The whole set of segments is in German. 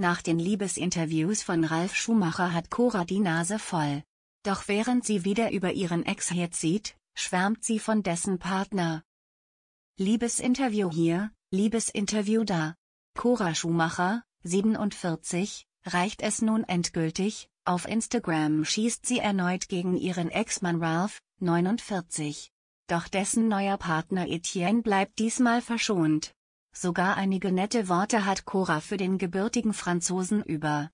Nach den Liebesinterviews von Ralf Schumacher hat Cora die Nase voll. Doch während sie wieder über ihren ex herzieht, schwärmt sie von dessen Partner. Liebesinterview hier, Liebesinterview da. Cora Schumacher, 47, reicht es nun endgültig, auf Instagram schießt sie erneut gegen ihren Ex-Mann Ralph, 49. Doch dessen neuer Partner Etienne bleibt diesmal verschont. Sogar einige nette Worte hat Cora für den gebürtigen Franzosen über.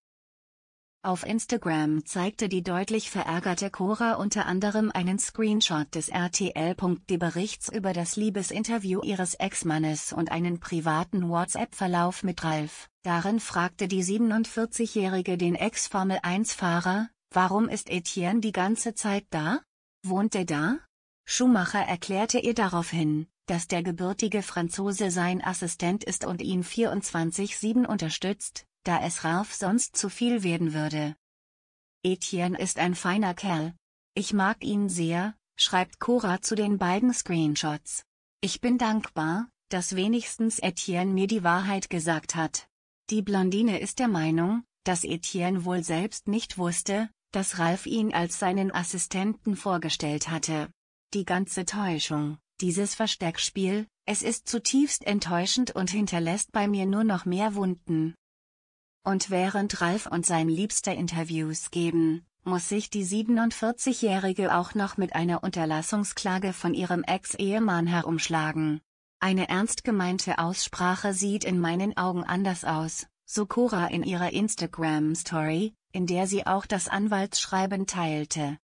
Auf Instagram zeigte die deutlich verärgerte Cora unter anderem einen Screenshot des RTL.de-Berichts über das Liebesinterview ihres Ex-Mannes und einen privaten WhatsApp-Verlauf mit Ralf. Darin fragte die 47-Jährige den Ex-Formel-1-Fahrer, warum ist Etienne die ganze Zeit da? Wohnt er da? Schumacher erklärte ihr daraufhin, dass der gebürtige Franzose sein Assistent ist und ihn 24-7 unterstützt, da es Ralf sonst zu viel werden würde. Etienne ist ein feiner Kerl. Ich mag ihn sehr, schreibt Cora zu den beiden Screenshots. Ich bin dankbar, dass wenigstens Etienne mir die Wahrheit gesagt hat. Die Blondine ist der Meinung, dass Etienne wohl selbst nicht wusste, dass Ralf ihn als seinen Assistenten vorgestellt hatte. Die ganze Täuschung. Dieses Versteckspiel, es ist zutiefst enttäuschend und hinterlässt bei mir nur noch mehr Wunden. Und während Ralf und sein Liebster Interviews geben, muss sich die 47-Jährige auch noch mit einer Unterlassungsklage von ihrem Ex-Ehemann herumschlagen. Eine ernst gemeinte Aussprache sieht in meinen Augen anders aus, so Cora in ihrer Instagram-Story, in der sie auch das Anwaltsschreiben teilte.